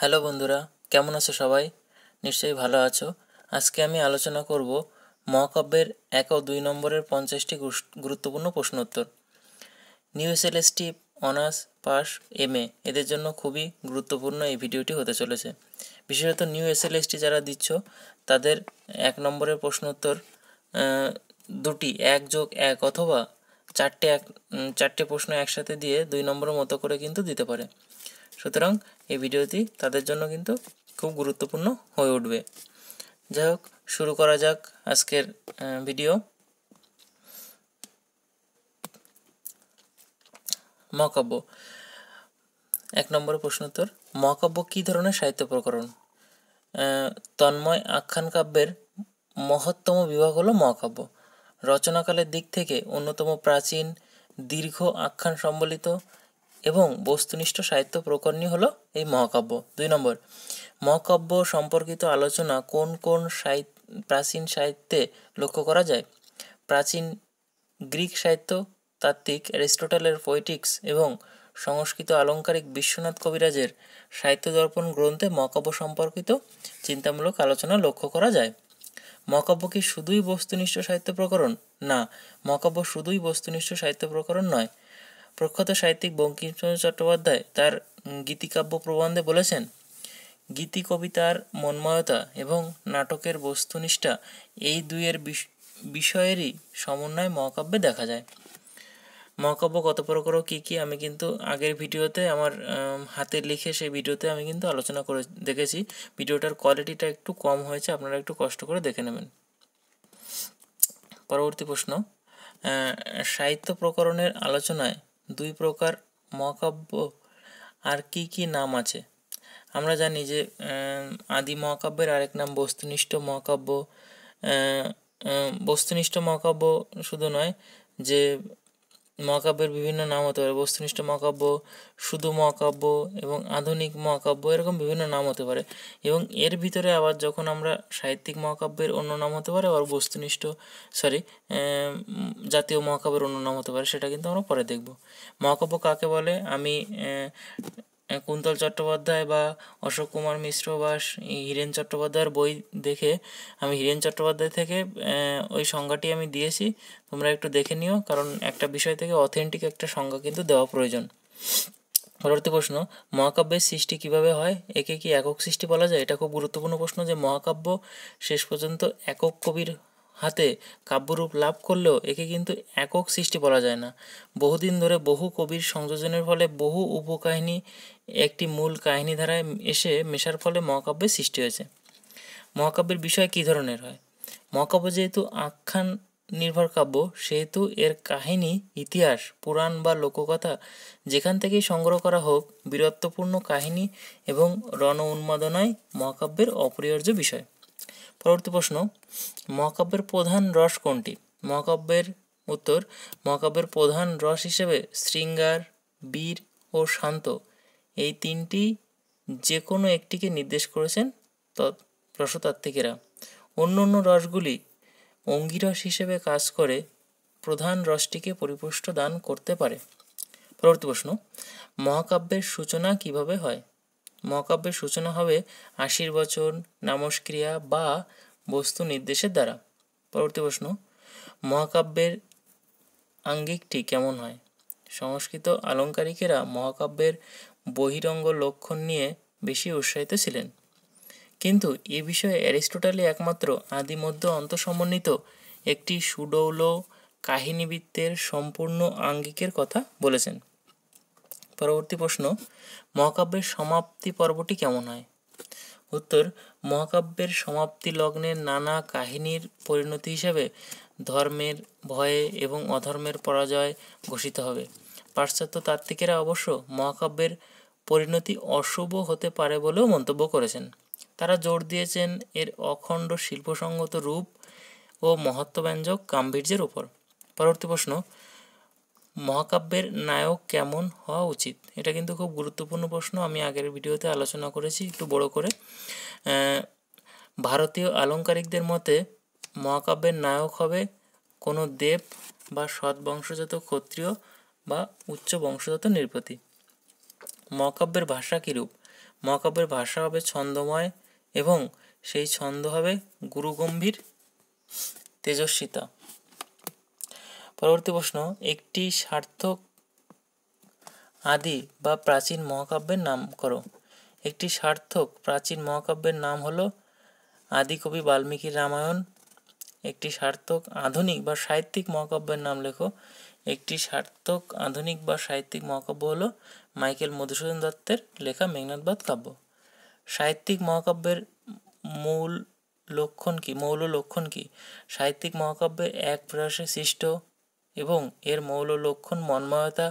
hello বন্ধুরা কেমন আছো সবাই নিশ্চয়ই ভালো আছো আজকে আমি আলোচনা করব মহাকাব্যের এক ও দুই নম্বরের পঞ্চাশটি গুরুত্বপূর্ণ প্রশ্নোত্তর new SLST honours pass M A এদের জন্য খুবই গুরুত্বপূর্ণ এই ভিডিওটি হতে চলেছে বিশেষত নিউ এসএলএসটি যারা দিচ্ছ তাদের এক নম্বরের প্রশ্নোত্তর দুটি এক যোগ এক অথবা চারটে এক চারটে প্রশ্ন একসাথে দিয়ে দুই নম্বরের মতো করে কিন্তু দিতে পারে সুতরাং এই ভিডিওটি তাদের জন্য কিন্তু খুব গুরুত্বপূর্ণ হয়ে উঠবে যাই হোক শুরু করা যাক আজকের ভিডিও মহাকাব্য এক নম্বরের প্রশ্নোত্তর মহাকাব্য কী ধরনের সাহিত্য প্রকরণ তন্ময় আখ্যান কাব্যের মহত্তম বিভাগ হলো মহাকাব্য রচনাকালের দিক থেকে অন্যতম প্রাচীন দীর্ঘ আখ্যান সম্বলিত এবং বস্তুনিষ্ঠ সাহিত্য প্রকরণী হলো এই মহাকাব্য দুই নম্বর মহাকাব্য সম্পর্কিত আলোচনা কোন কোন সাহিত্য প্রাচীন সাহিত্যে লক্ষ্য করা যায় প্রাচীন গ্রিক সাহিত্য তাত্ত্বিক অ্যারিস্টোটলের পোয়েটিক্স এবং সংস্কৃত আলঙ্কারিক বিশ্বনাথ কবিরাজের সাহিত্য দর্পণ গ্রন্থে মহাকাব্য সম্পর্কিত চিন্তামূলক আলোচনা লক্ষ্য করা যায় মহাকাব্য কি শুধুই বস্তুনিষ্ঠ সাহিত্য প্রকরণ না মহাকাব্য শুধুই বস্তুনিষ্ঠ সাহিত্য প্রকরণ নয় প্রখ্যাত সাহিত্যিক বঙ্কিমচন্দ্র চট্টোপাধ্যায় তার গীতিকাব্য প্রবন্ধে বলেছেন গীতি কবিতার মন্ময়তা এবং নাটকের বস্তুনিষ্ঠা এই দুইয়ের বিষয়েরই সমন্বয় মহাকাব্যে দেখা যায় মহাকাব্য কত প্রকার কী কী আমি কিন্তু আগের ভিডিওতে আমার হাতে লিখে সেই ভিডিওতে আমি কিন্তু আলোচনা করে দেখেছি ভিডিওটার কোয়ালিটিটা একটু কম হয়েছে আপনারা একটু কষ্ট করে দেখে নেবেন পরবর্তী প্রশ্ন সাহিত্য প্রকরণের আলোচনায় দুই প্রকার মহাকাব্য আর কি কি নাম আছে আমরা জানি যে আদি মহাকাব্যের আরেক নাম বস্তুনিষ্ঠ মহাকাব্য বস্তুনিষ্ঠ মহাকাব্য শুধু নয় যে মহাকাব্যের বিভিন্ন নাম হতে পারে বস্তুনিষ্ঠ মহাকাব্য শুধু মহাকাব্য এবং আধুনিক মহাকাব্য এরকম বিভিন্ন নাম হতে পারে এবং এর ভিতরে আবার যখন আমরা সাহিত্যিক মহাকাব্যের অন্য নাম হতে পারে আবার বস্তুনিষ্ঠ সরি জাতীয় মহাকাব্যের অন্য নাম হতে পারে সেটা কিন্তু আমরা পরে দেখব মহাকাব্য কাকে বলে আমি কুন্তল চট্টোপাধ্যায় বা অশোক কুমার মিশ্র বা হীরেন চট্টোপাধ্যায়ের বই দেখে আমি হীরেন চট্টোপাধ্যায় থেকে ওই সংজ্ঞাটি আমি দিয়েছি তোমরা একটু দেখে নিও কারণ একটা বিষয় থেকে অথেন্টিক একটা সংজ্ঞা কিন্তু দেওয়া প্রয়োজন পরবর্তী প্রশ্ন মহাকাব্যের সৃষ্টি কিভাবে হয় একে কি একক সৃষ্টি বলা যায় এটা খুব গুরুত্বপূর্ণ প্রশ্ন যে মহাকাব্য শেষ পর্যন্ত একক কবির হাতে কাব্যরূপ লাভ করলেও একে কিন্তু একক সৃষ্টি বলা যায় না বহুদিন ধরে বহু কবির সংযোজনের ফলে বহু উপকাহিনী একটি মূল কাহিনী ধারায় এসে মেশার ফলে মহাকাব্যের সৃষ্টি হয়েছে মহাকাব্যের বিষয় কী ধরনের হয় মহাকাব্য যেহেতু আখ্যান নির্ভর কাব্য সেহেতু এর কাহিনী ইতিহাস পুরাণ বা লোককথা যেখান থেকেই সংগ্রহ করা হোক বীরত্বপূর্ণ কাহিনী এবং রণ উন্মাদনায় মহাকাব্যের অপরিহার্য বিষয় পরবর্তী প্রশ্ন মহাকাব্যের প্রধান রস কোনটি মহাকাব্যের উত্তর মহাকাব্যের প্রধান রস হিসেবে শৃঙ্গার বীর ও শান্ত এই তিনটি যে কোনো একটিকে নির্দেশ করেছেন রসতাত্ত্বিকেরা অন্য অন্য রসগুলি অঙ্গিরস হিসেবে কাজ করে প্রধান রসটিকে পরিপুষ্ট দান করতে পারে পরবর্তী প্রশ্ন মহাকাব্যের সূচনা কিভাবে হয় মহাকাব্যের সূচনা হবে আশীর্বচন নামস্ক্রিয়া বা বস্তু নির্দেশের দ্বারা পরবর্তী প্রশ্ন মহাকাব্যের আঙ্গিকটি কেমন হয় সংস্কৃত আলঙ্কারিকেরা মহাকাব্যের বহিরঙ্গ লক্ষণ নিয়ে বেশি উৎসাহিত ছিলেন কিন্তু এ বিষয়ে অ্যারিস্টোটালি একমাত্র আদিমধ্য অন্তঃসমন্বিত একটি সুডৌল কাহিনীবৃত্তের সম্পূর্ণ আঙ্গিকের কথা বলেছেন পরবর্তী প্রশ্ন মহাকাব্যের সমাপ্তি পর্বটি কেমন হয় উত্তর মহাকাব্যের সমাপ্তি লগ্নের নানা কাহিনীর পরিণতি হিসাবে ধর্মের ভয়ে এবং অধর্মের পরাজয় ঘোষিত হবে পাশ্চাত্য তাত্ত্বিকেরা অবশ্য মহাকাব্যের পরিণতি অশুভ হতে পারে বলেও মন্তব্য করেছেন তারা জোর দিয়েছেন এর অখণ্ড শিল্পসঙ্গত রূপ ও মহত্বব্যঞ্জক গাম্ভীর্যের উপর পরবর্তী প্রশ্ন মহাকাব্যের নায়ক কেমন হওয়া উচিত এটা কিন্তু খুব গুরুত্বপূর্ণ প্রশ্ন আমি আগের ভিডিওতে আলোচনা করেছি একটু বড় করে ভারতীয় আলংকারিকদের মতে মহাকাব্যের নায়ক হবে কোনো দেব বা সৎ বংশজাত ক্ষত্রিয় বা উচ্চ বংশজাত নিরপতি মহাকাব্যের ভাষা কীরূপ মহাকাব্যের ভাষা হবে ছন্দময় এবং সেই ছন্দ হবে গুরুগম্ভীর তেজস্বিতা পরবর্তী প্রশ্ন একটি সার্থক আদি বা প্রাচীন মহাকাব্যের নাম করো একটি সার্থক প্রাচীন মহাকাব্যের নাম হলো আদিকবি বাল্মীকি রামায়ণ একটি সার্থক আধুনিক বা সাহিত্যিক মহাকাব্যের নাম লেখো একটি সার্থক আধুনিক বা সাহিত্যিক মহাকাব্য হলো মাইকেল মধুসূদন দত্তের লেখা মেঘনাথবাদ কাব্য সাহিত্যিক মহাকাব্যের মূল লক্ষণ কি মৌল লক্ষণ কি সাহিত্যিক মহাকাব্যে এক প্রয়াসে সৃষ্ট এবং এর মৌল লক্ষণ মন্ময়তা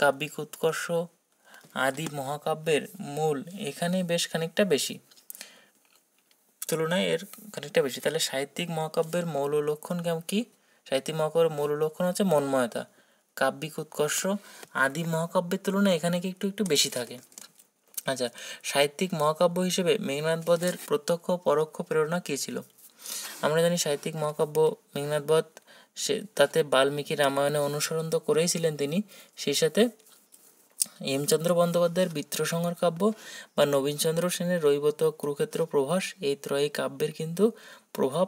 কাব্যিক উৎকর্ষ আদি মহাকাব্যের মূল এখানে বেশ খানিকটা বেশি তুলনায় এর খানিকটা বেশি তাহলে সাহিত্যিক মহাকাব্যের মৌল লক্ষণ কেমন কী সাহিত্যিক মহাকাব্যের মৌল লক্ষণ হচ্ছে মন্ময়তা কাব্যিক উৎকর্ষ আদি মহাকাব্যের তুলনায় এখানে কি একটু একটু বেশি থাকে আচ্ছা সাহিত্যিক মহাকাব্য হিসেবে মেঘনাথ বধের প্রত্যক্ষ পরোক্ষ প্রেরণা কী ছিল আমরা জানি সাহিত্যিক মহাকাব্য মেঘনাথ বধ সে তাতে বাল্মীকি রামায়ণে অনুসরণ তো করেইছিলেন তিনি সেই সাথে হেমচন্দ্র বন্দ্যোপাধ্যায়ের বিত্রসংহার কাব্য বা নবীনচন্দ্র সেনের রৈবত কুরুক্ষেত্র প্রভাস এই ত্রয়ী কাব্যের কিন্তু প্রভাব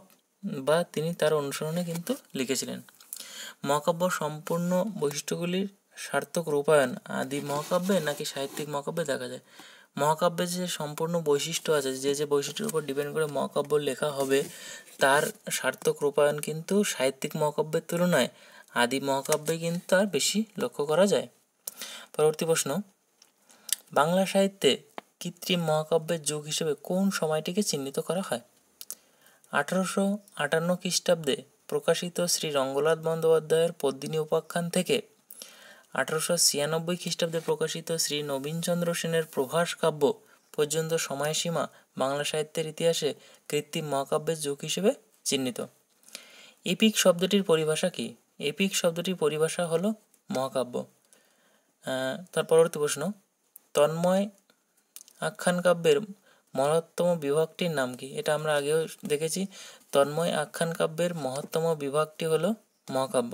বা তিনি তার অনুসরণে কিন্তু লিখেছিলেন মহাকাব্য সম্পূর্ণ বৈশিষ্ট্যগুলির সার্থক রূপায়ণ আদি মহাকাব্যে নাকি সাহিত্যিক মহাকাব্যে দেখা যায় মহাকাব্যের যে সম্পূর্ণ বৈশিষ্ট্য আছে যে যে বৈশিষ্ট্যের উপর ডিপেন্ড করে মহাকাব্য লেখা হবে তার সার্থক রূপায়ণ কিন্তু সাহিত্যিক মহাকাব্যের তুলনায় আদি মহাকাব্যে কিন্তু তার বেশি লক্ষ্য করা যায় পরবর্তী প্রশ্ন বাংলা সাহিত্যে কৃত্রিম মহাকাব্যের যুগ হিসেবে কোন সময়টিকে চিহ্নিত করা হয় আঠারোশো আটান্ন খ্রিস্টাব্দে প্রকাশিত শ্রী রঙ্গনাথ বন্দ্যোপাধ্যায়ের পদ্মিনী উপাখ্যান থেকে আঠারোশো ছিয়ানব্বই খ্রিস্টাব্দে প্রকাশিত শ্রী নবীনচন্দ্র সেনের প্রভাস কাব্য পর্যন্ত সময়সীমা বাংলা সাহিত্যের ইতিহাসে কৃত্রিম মহাকাব্যের যুগ হিসেবে চিহ্নিত এপিক শব্দটির পরিভাষা কী এপিক শব্দটির পরিভাষা হলো মহাকাব্য তার পরবর্তী প্রশ্ন তন্ময় আখ্যান কাব্যের মহত্তম বিভাগটির নাম কি এটা আমরা আগেও দেখেছি তন্ময় আখ্যান কাব্যের মহত্তম বিভাগটি হলো মহাকাব্য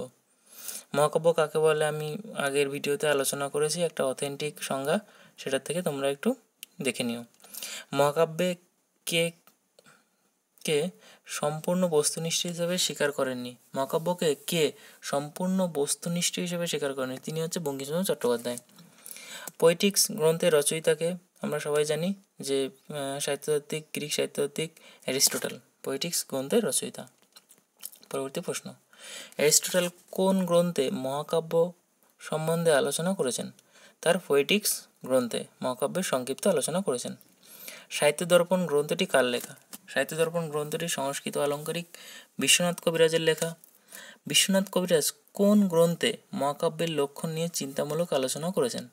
মহাকাব্য কাকে বলে আমি আগের ভিডিওতে আলোচনা করেছি একটা অথেন্টিক সংজ্ঞা সেটা থেকে তোমরা একটু দেখে নিও মহাকাব্যে কে কে সম্পূর্ণ বস্তুনিষ্ঠ হিসেবে স্বীকার করেননি মহাকাব্যকে কে সম্পূর্ণ বস্তুনিষ্ঠ হিসেবে স্বীকার করেননি তিনি হচ্ছে বঙ্কিমচন্দ্র চট্টোপাধ্যায় পোয়েটিক্স গ্রন্থের রচয়িতাকে আমরা সবাই জানি যে সাহিত্যতাত্ত্বিক গ্রিক সাহিত্যতাত্ত্বিক অ্যারিস্টোটাল পোয়েটিক্স গ্রন্থের রচয়িতা পরবর্তী প্রশ্ন অ্যারিস্টটল কোন গ্রন্থে মহাকাব্য সম্বন্ধে আলোচনা করেছেন তার পোয়েটিক্স গ্রন্থে মহাকাব্যের সংক্ষিপ্ত আলোচনা করেছেন সাহিত্য দর্পণ গ্রন্থটি কার লেখা সাহিত্য দর্পণ গ্রন্থটি সংস্কৃত আলঙ্কারিক বিশ্বনাথ কবিরাজের লেখা বিশ্বনাথ কবিরাজ কোন গ্রন্থে মহাকাব্যের লক্ষণ নিয়ে চিন্তামূলক আলোচনা করেছেন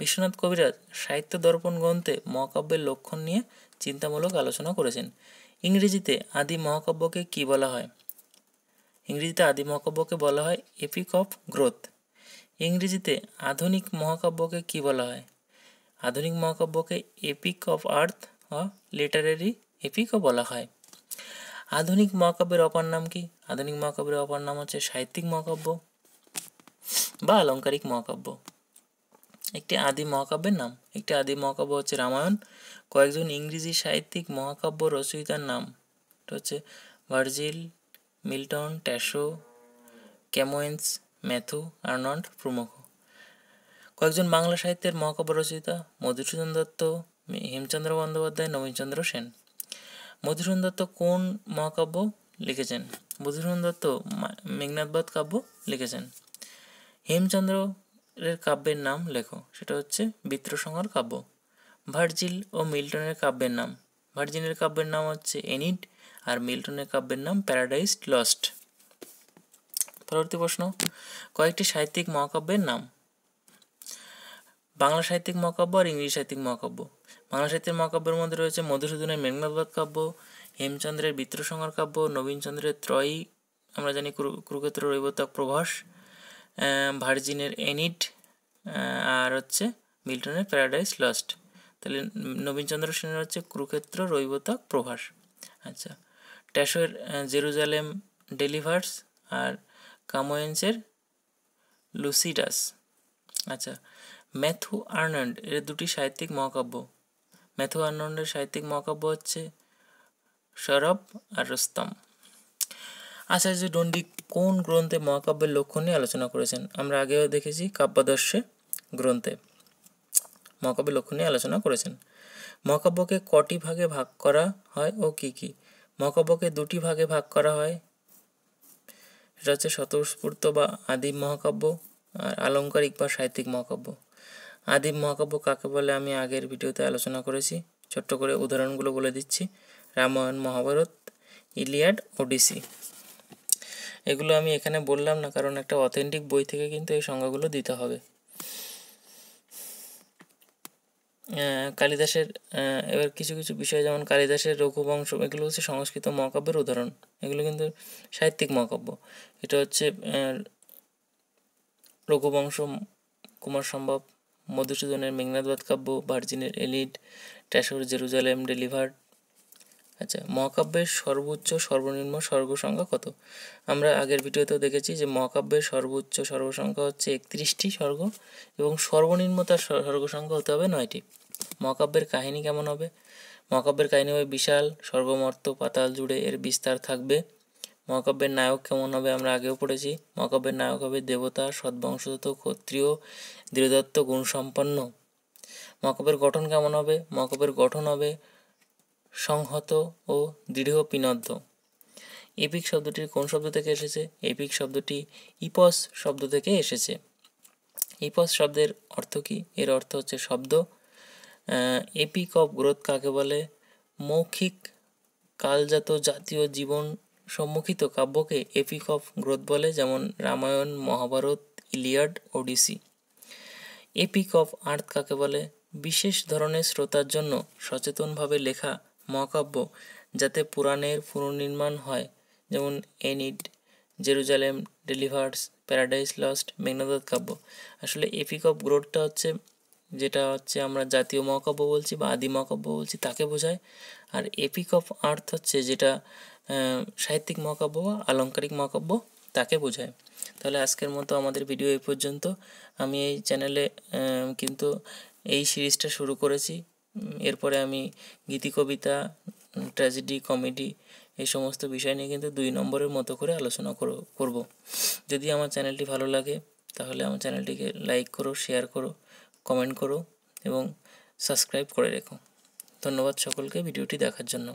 বিশ্বনাথ কবিরাজ সাহিত্য দর্পণ গ্রন্থে মহাকাব্যের লক্ষণ নিয়ে চিন্তামূলক আলোচনা করেছেন ইংরেজিতে আদি মহাকাব্যকে কী বলা হয় ইংরেজিতে আদি মহাকাব্যকে বলা হয় এপিক অফ গ্রোথ ইংরেজিতে আধুনিক মহাকাব্যকে কি বলা হয় আধুনিক মহাকাব্যকে এপিক অফ আর্থ বা লিটারেরি এপিকও বলা হয় আধুনিক মহাকাব্যের অপর নাম কি আধুনিক মহাকাব্যের অপর নাম হচ্ছে সাহিত্যিক মহাকাব্য বা আলংকারিক মহাকাব্য একটি আদি মহাকাব্যের নাম একটি আদি মহাকাব্য হচ্ছে রামায়ণ কয়েকজন ইংরেজি সাহিত্যিক মহাকাব্য রচয়িতার নাম হচ্ছে Virgil Milton Tasso Camoens Matthew Arnold প্রমুখ কয়েকজন বাংলা সাহিত্যের মহাকাব্য রচয়িতা মধুসূদন দত্ত হেমচন্দ্র বন্দ্যোপাধ্যায় নবীনচন্দ্র সেন মধুসূদন দত্ত কোন মহাকাব্য লিখেছেন মধুসূদন দত্ত মেঘনাথবাদ কাব্য লিখেছেন হেমচন্দ্রের কাব্যের নাম লেখো সেটা হচ্ছে বিত্রসংহার কাব্য ভার্জিল ও মিল্টনের কাব্যের নাম ভার্জিনের কাব্যের নাম হচ্ছে এনিড আর মিল্টনের কাব্যের নাম প্যারাডাইজ লস্ট পরবর্তী প্রশ্ন কয়েকটি সাহিত্যিক মহাকাব্যের নাম বাংলা সাহিত্যিক মহাকাব্য আর ইংরেজি সাহিত্যিক মহাকাব্য বাংলা সাহিত্যের মহাকাব্যের মধ্যে রয়েছে মধুসূদনের মেঘনাদবাদ কাব্য হেমচন্দ্রের বিত্রসংহার কাব্য নবীনচন্দ্রের ত্রয়ী আমরা জানি কুরুক্ষেত্র রৈবতক প্রভাস ভার্জিনের এনিট আর হচ্ছে মিল্টনের প্যারাডাইস লস্ট তাহলে নবীনচন্দ্র সেনের হচ্ছে কুরুক্ষেত্র রৈবতক প্রভাস আচ্ছা ট্যাশোর জেরুজালেম ডেলিভার্স আর কামোয়েন্সের লুসিডাস আচ্ছা ম্যাথু আর্নান্ড এর দুটি সাহিত্যিক মহাকাব্য ম্যাথু আর্নল্ডের সাহিত্যিক মহাকাব্য হচ্ছে সরব আর রুস্তম আচার্য ডন্ডি কোন গ্রন্থে মহাকাব্যের লক্ষ্য নিয়ে আলোচনা করেছেন আমরা আগেও দেখেছি কাব্যাদর্শে গ্রন্থে মহাকাব্যের লক্ষ্য নিয়ে আলোচনা করেছেন মহাকাব্যকে কটি ভাগে ভাগ করা হয় ও কি কী মহাকাব্যকে দুটি ভাগে ভাগ করা হয় সেটা হচ্ছে স্বতঃস্ফূর্ত বা আদিম মহাকাব্য আর আলঙ্কারিক বা সাহিত্যিক মহাকাব্য আদিম মহাকাব্য কাকে বলে আমি আগের ভিডিওতে আলোচনা করেছি ছোট্ট করে উদাহরণগুলো বলে দিচ্ছি রামায়ণ মহাভারত ইলিয়াড ওডিসি এগুলো আমি এখানে বললাম না কারণ একটা অথেন্টিক বই থেকে কিন্তু এই সংজ্ঞাগুলো দিতে হবে কালিদাসের এবার কিছু কিছু বিষয় যেমন কালিদাসের রঘুবংশ এগুলো হচ্ছে সংস্কৃত মহাকাব্যের উদাহরণ এগুলো কিন্তু সাহিত্যিক মহাকাব্য এটা হচ্ছে রঘুবংশ কুমার সম্ভব মধুসূদনের মেঘনাদ কাব্য ভার্জিনের এলিড ট্যাশোর জেরুজালেম ডেলিভার্ড আচ্ছা মহাকাব্যের সর্বোচ্চ সর্বনিম্ন সর্গ সংখ্যা কত আমরা আগের ভিডিওতেও দেখেছি যে মহাকাব্যের সর্বোচ্চ সর্গ সংখ্যা হচ্ছে একত্রিশটি সর্গ এবং সর্বনিম্ন তার সর্গ সংখ্যা হতে হবে নয়টি মহাকাব্যের কাহিনী কেমন হবে মহাকাব্যের কাহিনী হবে বিশাল সর্বমর্ত পাতাল জুড়ে এর বিস্তার থাকবে মহাকাব্যের নায়ক কেমন হবে আমরা আগেও পড়েছি মহাকাব্যের নায়ক হবে দেবতা সদ্বংশত ক্ষত্রিয় দৃঢ়দত্ত গুণসম্পন্ন মহাকাব্যের গঠন কেমন হবে মহাকাব্যের গঠন হবে সংহত ও দৃঢ় পিনদ্ধ এপিক শব্দটি কোন শব্দ থেকে এসেছে এপিক শব্দটি ইপস শব্দ থেকে এসেছে ইপস শব্দের অর্থ কি এর অর্থ হচ্ছে শব্দ এপিক অফ গ্রোথ কাকে বলে মৌখিক কালজাত জাতীয় জীবন সম্মুখিত কাব্যকে এপিক অফ গ্রোথ বলে যেমন Ramayana Mahabharata Iliad Odyssey epic of art কাকে বলে বিশেষ ধরনের শ্রোতার জন্য সচেতনভাবে লেখা মহাকাব্য যাতে পুরাণের পুনর্নির্মাণ হয় যেমন Aeneid Jerusalem Delivered Paradise Lost Meghnad Kavya আসলে এপিক অফ গ্রোথটা হচ্ছে যেটা হচ্ছে আমরা জাতীয় মহাকাব্য বলছি বা আদি মহাকাব্য বলছি তাকে বোঝায় আর এপিক অফ আর্থ হচ্ছে যেটা সাহিত্যিক মহাকাব্য বা আলঙ্কারিক মহাকাব্য তাকে বোঝায় তাহলে আজকের মতো আমাদের ভিডিও এই পর্যন্ত আমি এই চ্যানেলে কিন্তু এই সিরিজটা শুরু করেছি এরপরে আমি গীতি কবিতা ট্র্যাজেডি কমেডি এই সমস্ত বিষয় নিয়ে কিন্তু দুই নম্বরের মতো করে আলোচনা করব যদি আমার চ্যানেলটি ভালো লাগে তাহলে আমার চ্যানেলটিকে লাইক করো শেয়ার করো কমেন্ট করো এবং সাবস্ক্রাইব করে রেখো ধন্যবাদ সকলকে ভিডিওটি দেখার জন্য